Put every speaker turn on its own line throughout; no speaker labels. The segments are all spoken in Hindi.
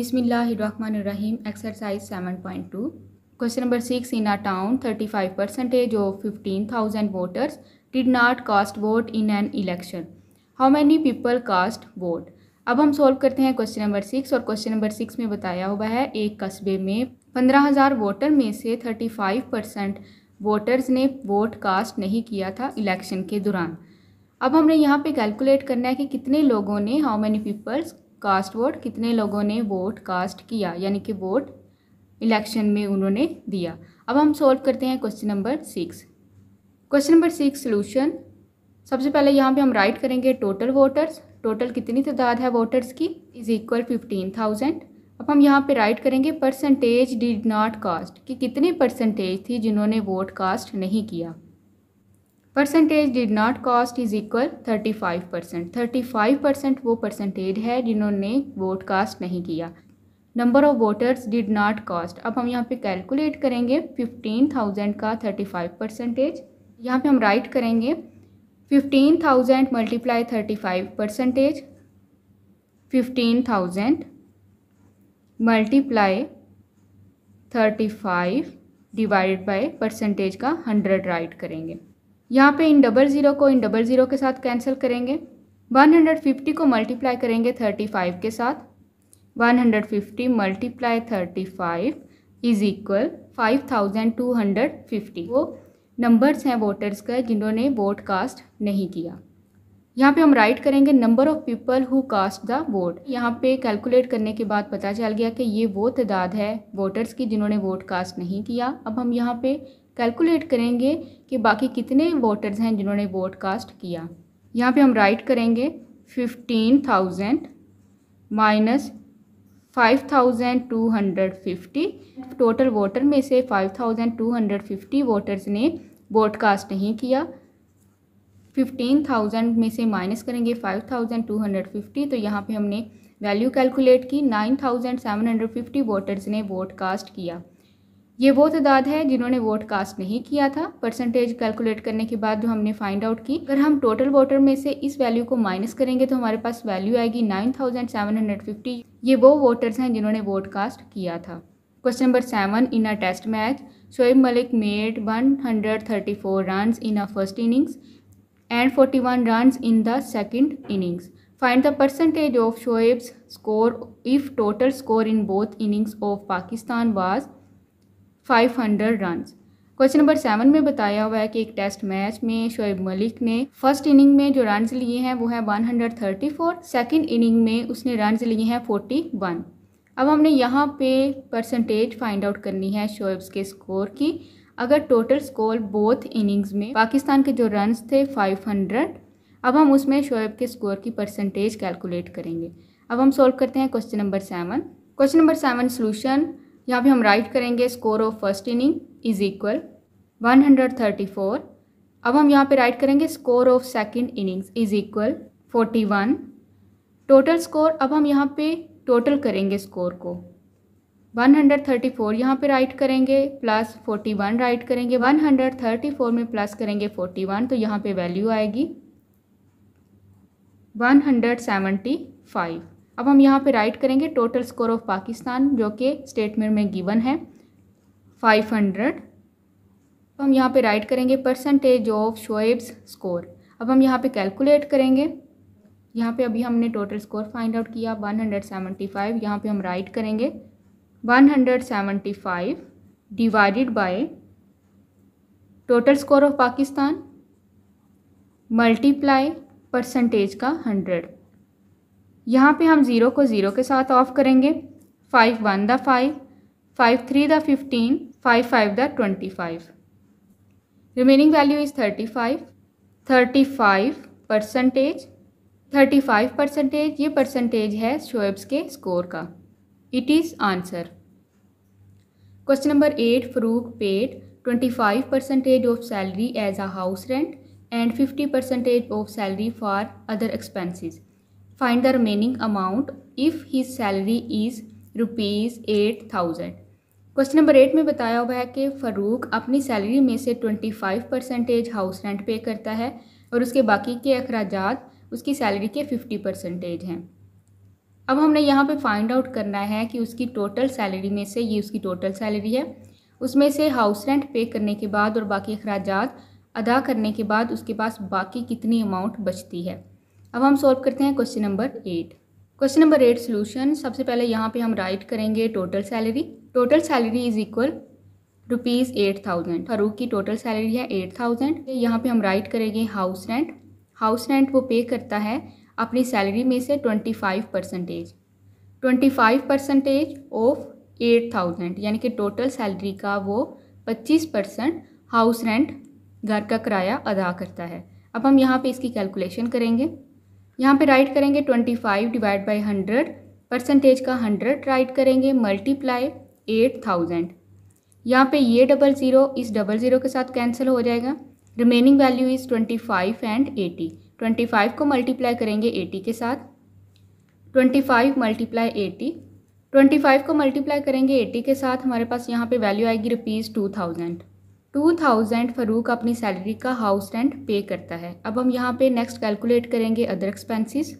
बिसमीम exercise seven point two question number six in a town thirty five percentage of fifteen thousand voters did not cast vote in an election how many people cast vote अब हम सॉल्व करते हैं क्वेश्चन नंबर सिक्स और क्वेश्चन नंबर सिक्स में बताया हुआ है एक कस्बे में पंद्रह हज़ार वोटर में से थर्टी फाइव परसेंट वोटर्स ने वोट कास्ट नहीं किया था इलेक्शन के दौरान अब हमने यहाँ पे कैलकुलेट करना है कि कितने लोगों ने how many peoples cast vote कितने लोगों ने वोट कास्ट किया यानी कि वोट इलेक्शन में उन्होंने दिया अब हम सॉल्व करते हैं question number six question number six solution सबसे पहले यहाँ पे हम राइट करेंगे टोटल वोटर्स टोटल कितनी तादाद है वोटर्स की इज़ इक्वल फिफ्टीन थाउजेंड अब हम यहाँ पे राइट करेंगे परसेंटेज डिड नॉट कास्ट कि कितने परसेंटेज थी जिन्होंने वोट कास्ट नहीं किया percentage did not cost is equal thirty five percent thirty five percent वो परसेंटेज है जिन्होंने वोट कास्ट नहीं किया number of voters did not cost अब हम यहाँ पे कैलकुलेट करेंगे फिफ्टीन थाउजेंड का थर्टी फाइव परसेंटेज यहाँ पर हम राइट करेंगे fifteen thousand multiply thirty five percentage fifteen thousand multiply thirty five divide by percentage का हंड्रेड राइट करेंगे यहाँ पे इन डबल ज़ीरो को इन डबल ज़ीरो के साथ कैंसिल करेंगे 150 को मल्टीप्लाई करेंगे 35 के साथ 150 hundred fifty multiply thirty five is equal five thousand two hundred fifty वो नंबर्स हैं वोटर्स का जिन्होंने वोट कास्ट नहीं किया यहाँ पे हम राइट करेंगे number of people who cast the vote यहाँ पे कैलकुलेट करने के बाद पता चल गया कि ये वो तादाद है वोटर्स की जिन्होंने वोट कास्ट नहीं किया अब हम यहाँ पे कैलकुलेट करेंगे कि बाकी कितने वोटर्स हैं जिन्होंने वोट कास्ट किया यहाँ पे हम राइट करेंगे fifteen thousand minus five thousand two hundred fifty total voter में से five thousand two hundred fifty voters ने वोट कास्ट नहीं किया फिफ्टीन थाउजेंड में से माइनस करेंगे five thousand two hundred fifty तो यहाँ पे हमने वैल्यू कैलकुलेट की nine thousand seven hundred fifty voters ने वोट कास्ट किया ये वो तादाद है जिन्होंने वोट कास्ट नहीं किया था परसेंटेज कैलकुलेट करने के बाद जो हमने फाइंड आउट की अगर हम टोटल वोटर में से इस वैल्यू को माइनस करेंगे तो हमारे पास वैल्यू आएगी 9750 ये वो वोटर्स हैं जिन्होंने वोट कास्ट किया था question number seven in a test match Shoaib Malik made one run in a first innings and forty run in the second innings find the percentage of Shoaib's score if total score in both innings of Pakistan was five hundred run question number seven में बताया हुआ है कि एक टेस्ट मैच में शोएब मलिक ने फर्स्ट इनिंग में जो रन लिए हैं वो है one hundred thirty four second inning में उसने रन लिए हैं फोर्टी वन अब हमने यहाँ पे परसेंटेज फाइंड आउट करनी है शोएब्स के स्कोर की अगर टोटल स्कोर बोथ इनिंग्स में पाकिस्तान के जो रन थे फाइव हंड्रेड अब हम उसमें शोएब के स्कोर की परसेंटेज कैलकुलेट करेंगे अब हम सॉल्व करते हैं question number seven question number seven solution यहाँ पे हम राइट करेंगे score of first inning is equal 134 अब हम यहाँ पे राइट करेंगे score of second innings is equal 41 total score अब हम यहाँ पे टोटल करेंगे स्कोर को 134 यहाँ पर राइट करेंगे प्लस 41 राइट करेंगे 134 में प्लस करेंगे 41 तो यहाँ पे वैल्यू आएगी 175 अब हम यहाँ पे राइट करेंगे टोटल स्कोर ऑफ पाकिस्तान जो कि स्टेटमेंट में गिवन है फाइव हंड्रेड हम यहाँ पे राइट करेंगे परसेंटेज ऑफ शोएब्स स्कोर अब हम यहाँ पे कैलकुलेट करेंगे यहाँ पे अभी हमने टोटल स्कोर फाइंड आउट किया 175 यहाँ पर हम राइट करेंगे 175 divided by total score of Pakistan multiply percentage का हंड्रेड यहाँ पे हम ज़ीरो को ज़ीरो के साथ ऑफ करेंगे five one the five five three the fifteen five five the twenty five remaining value is thirty five thirty five percentage thirty five percentage ये परसेंटेज है शोएब्स के स्कोर का it is answer question number eight Farooq paid twenty five percentage of salary as a house rent and fifty percentage of salary for other expenses find the remaining amount if he salary is rupees eight thousand question number eight में बताया हुआ है कि फ़ारूक अपनी सैलरी में से twenty five percentage house rent pay करता है और उसके बाकी के अखराज उसकी सैलरी के फिफ्टी परसेंटेज हैं अब हमने यहाँ पे फाइंड आउट करना है कि उसकी टोटल सैलरी में से ये उसकी टोटल सैलरी है उसमें से हाउस रेंट पे करने के बाद और बाकी अखराज अदा करने के बाद उसके पास बाकी कितनी अमाउंट बचती है अब हम सॉल्व करते हैं question number eight question number eight solution सबसे पहले यहाँ पे हम राइट करेंगे total salary total salary is equal rupees eight thousand Farooq की टोटल सैलरी है एट थाउजेंड यहाँ पे हम राइट करेंगे हाउस रेंट हाउस रेंट वो पे करता है अपनी सैलरी में से twenty five percentage twenty five percentage of eight thousand यानी कि टोटल सैलरी का वो पच्चीस परसेंट हाउस रेंट घर का किराया अदा करता है अब हम यहाँ पे इसकी कैलकुलेशन करेंगे यहाँ पे राइट करेंगे twenty five divide by hundred percentage का हंड्रेड राइट करेंगे मल्टीप्लाई एट थाउजेंड यहाँ पर ये डबल ज़ीरो इस डबल ज़ीरो के साथ कैंसिल हो जाएगा remaining value is twenty five and eighty twenty five को मल्टीप्लाई करेंगे एटी के साथ twenty five multiply eighty twenty five को मल्टीप्लाई करेंगे एटी के साथ हमारे पास यहाँ पे वैल्यू आएगी rupees two thousand two thousand Farooq अपनी सैलरी का हाउस रेंट पे करता है अब हम यहाँ पे नेक्स्ट कैलकुलेट करेंगे other expenses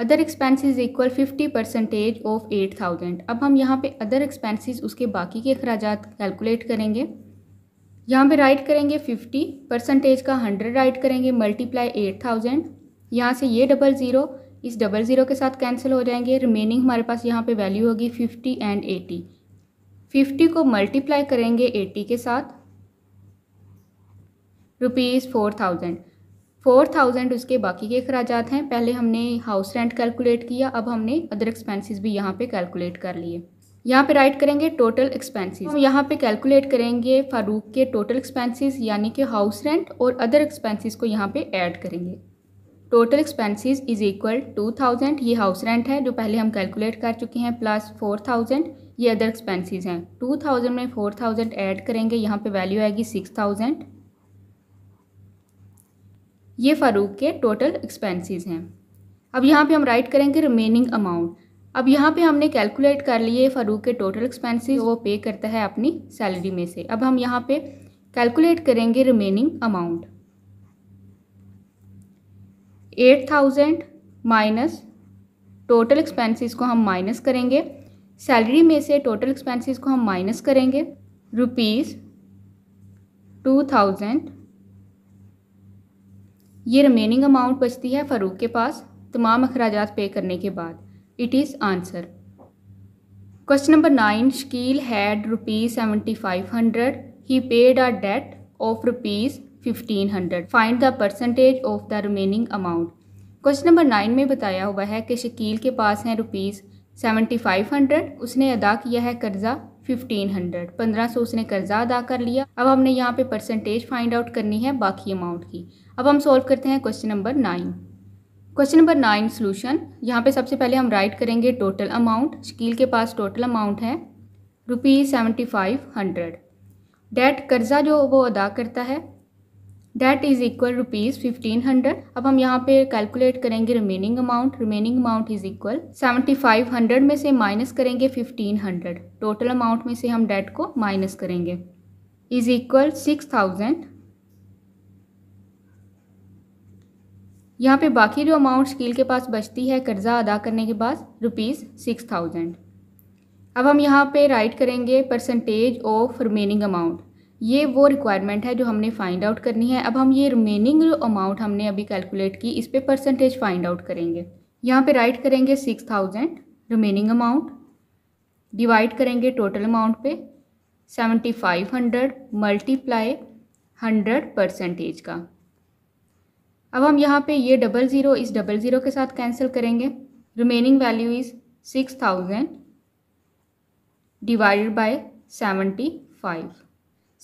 other expenses equal fifty percentage of eight thousand अब हम यहाँ पे अदर एक्सपेंसेस उसके बाकी के अखराज कैलकुलेट करेंगे यहाँ पे राइट करेंगे फिफ्टी परसेंटेज का हंड्रेड राइट करेंगे मल्टीप्लाई एट थाउजेंड यहाँ से ये डबल ज़ीरो इस डबल ज़ीरो के साथ कैंसिल हो जाएंगे रिमेनिंग हमारे पास यहाँ पर वैल्यू होगी फिफ्टी एंड एटी फिफ्टी को मल्टीप्लाई करेंगे एटी के साथ rupees four thousand four thousand उसके बाकी के अखराज हैं पहले हमने हाउस रेंट कैलकुलेट किया अब हमने अदर एक्सपेंसेस भी यहाँ पे कैलकुलेट कर लिए यहाँ पे राइट करेंगे टोटल एक्सपेंसेस हम यहाँ पे कैलकुलेट करेंगे फारूक के टोटल एक्सपेंसेस यानी कि हाउस रेंट और अदर एक्सपेंसेस को यहाँ पे ऐड करेंगे total expenses is equal two thousand ये हाउस रेंट है जो पहले हम कैलकुलेट कर चुके हैं प्लस फोर थाउजेंड ये अदर एक्सपेंसेस हैं टू थाउजेंड में फोर थाउजेंड ऐड करेंगे यहाँ पे वैल्यू आएगी सिक्स थाउजेंड ये फ़ारूक के टोटल एक्सपेंसेस हैं अब यहाँ पे हम राइट करेंगे रिमेनिंग अमाउंट अब यहाँ पे हमने कैलकुलेट कर लिए फ़ारूक के टोटल एक्सपेंसेस वो पे करता है अपनी सैलरी में से अब हम यहाँ पे कैलकुलेट करेंगे remaining amount eight thousand minus total expenses को हम माइनस करेंगे सैलरी में से टोटल एक्सपेंसेस को हम माइनस करेंगे रुपीज़ टू थाउजेंड ये रिमेनिंग अमाउंट बचती है फ़ारूक के पास तमाम अखराज पे करने के बाद it is answer question number nine Shakeel had rupees seventy five hundred he paid a debt of rupees fifteen hundred find the percentage of the remaining amount question number nine में बताया हुआ है कि शकील के पास हैं रुपीज़ सेवेंटी फाइव हंड्रेड उसने अदा किया है कर्ज़ा फिफ्टीन हंड्रेड पंद्रह सौ उसने कर्ज़ा अदा कर लिया अब हमने यहाँ पे परसेंटेज फाइंड आउट करनी है बाकी अमाउंट की अब हम सॉल्व करते हैं question number nine question number nine solution यहाँ पे सबसे पहले हम राइट करेंगे टोटल अमाउंट शकील के पास टोटल अमाउंट है rupees seventy five hundred debt कर्ज़ा जो वो अदा करता है debt is equal rupees fifteen hundred अब हम यहाँ पे कैलकुलेट करेंगे remaining amount remaining amount is equal seventy five hundred में से माइनस करेंगे फिफ्टीन हंड्रेड टोटल अमाउंट में से हम डेट को माइनस करेंगे इज़ इक्वल सिक्स थाउजेंड यहाँ पे बाकी जो अमाउंट स्कील के पास बचती है कर्ज़ा अदा करने के बाद रुपीज़ सिक्स थाउजेंड अब हम यहाँ पे राइट करेंगे परसेंटेज ऑफ रिमेनिंग अमाउंट ये वो रिक्वायरमेंट है जो हमने फाइंड आउट करनी है अब हम ये रिमेनिंग जो अमाउंट हमने अभी कैलकुलेट की इस पर परसेंटेज फाइंड आउट करेंगे यहाँ पे राइट करेंगे six thousand remaining amount divide करेंगे टोटल अमाउंट पे seventy five hundred multiply hundred percentage का अब हम यहाँ पे ये डबल ज़ीरो इस डबल ज़ीरो के साथ कैंसिल करेंगे remaining value is six thousand divide by seventy five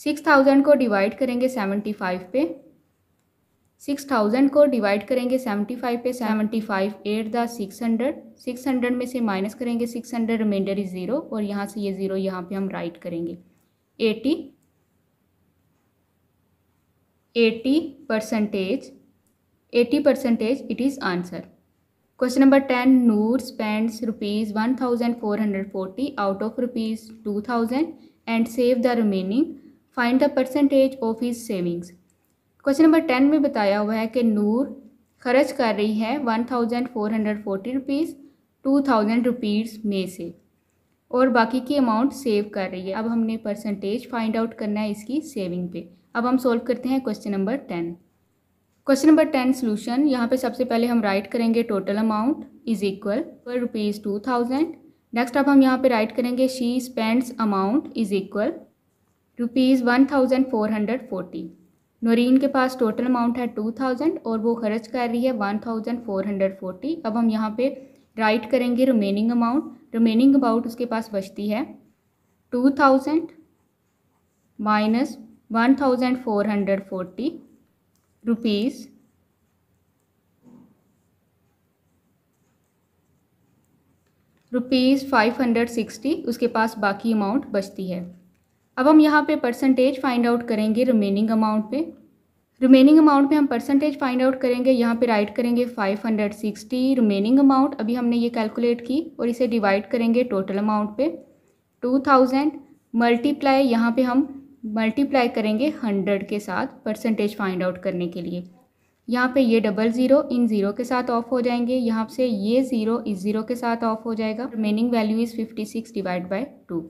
six thousand को डिवाइड करेंगे सेवेंटी फाइव पे सिक्स थाउजेंड को डिवाइड करेंगे सेवेंटी फाइव पे seventy five eight the six hundred six hundred में से माइनस करेंगे six hundred reminder is zero और यहाँ से ये ज़ीरो यहाँ पे हम राइट करेंगे eighty eighty percentage eighty percentage it is answer question number ten Noor spends rupees one thousand four hundred forty out of rupees two thousand and save the remaining find the percentage of his savings question number ten में बताया हुआ है कि नूर खर्च कर रही है one thousand four hundred forty rupees two thousand rupees में से और बाकी की अमाउंट सेव कर रही है अब हमने परसेंटेज फाइंड आउट करना है इसकी सेविंग पे अब हम सॉल्व करते हैं question number ten question number ten solution यहाँ पे सबसे पहले हम राइट करेंगे टोटल अमाउंट इज इक्वल पर रुपीज़ टू थाउजेंड नेक्स्ट अब हम यहाँ पे राइट करेंगे she spends amount is equal rupees one thousand four hundred forty Noreen के पास टोटल अमाउंट है टू थाउजेंड और वो खर्च कर रही है one thousand four hundred forty अब हम यहाँ पे राइट करेंगे रिमेनिंग अमाउंट रिमेनिंग अमाउंट उसके पास बचती है two thousand minus one thousand four hundred forty rupees rupees five hundred sixty उसके पास बाकी अमाउंट बचती है अब हम यहाँ पे परसेंटेज फाइंड आउट करेंगे रिमेनिंग अमाउंट पे रिमेनिंग अमाउंट पे हम परसेंटेज फाइंड आउट करेंगे यहाँ पे राइट करेंगे five hundred sixty remaining amount अभी हमने ये कैलकुलेट की और इसे डिवाइड करेंगे टोटल अमाउंट पे टू थाउजेंड मल्टीप्लाई यहाँ पे हम मल्टीप्लाई करेंगे हंड्रेड के साथ परसेंटेज फाइंड आउट करने के लिए यहाँ पे ये डबल ज़ीरो इन ज़ीरो के साथ ऑफ हो जाएंगे यहाँ से ये ज़ीरो इस ज़ीरो के साथ ऑफ हो जाएगा remaining value is fifty six divide by two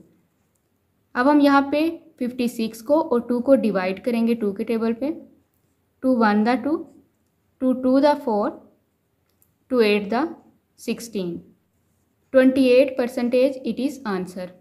अब हम यहाँ पे फिफ्टी सिक्स को और टू को डिवाइड करेंगे टू के टेबल पे two one the two two two the four two eight the sixteen twenty eight percentage it is answer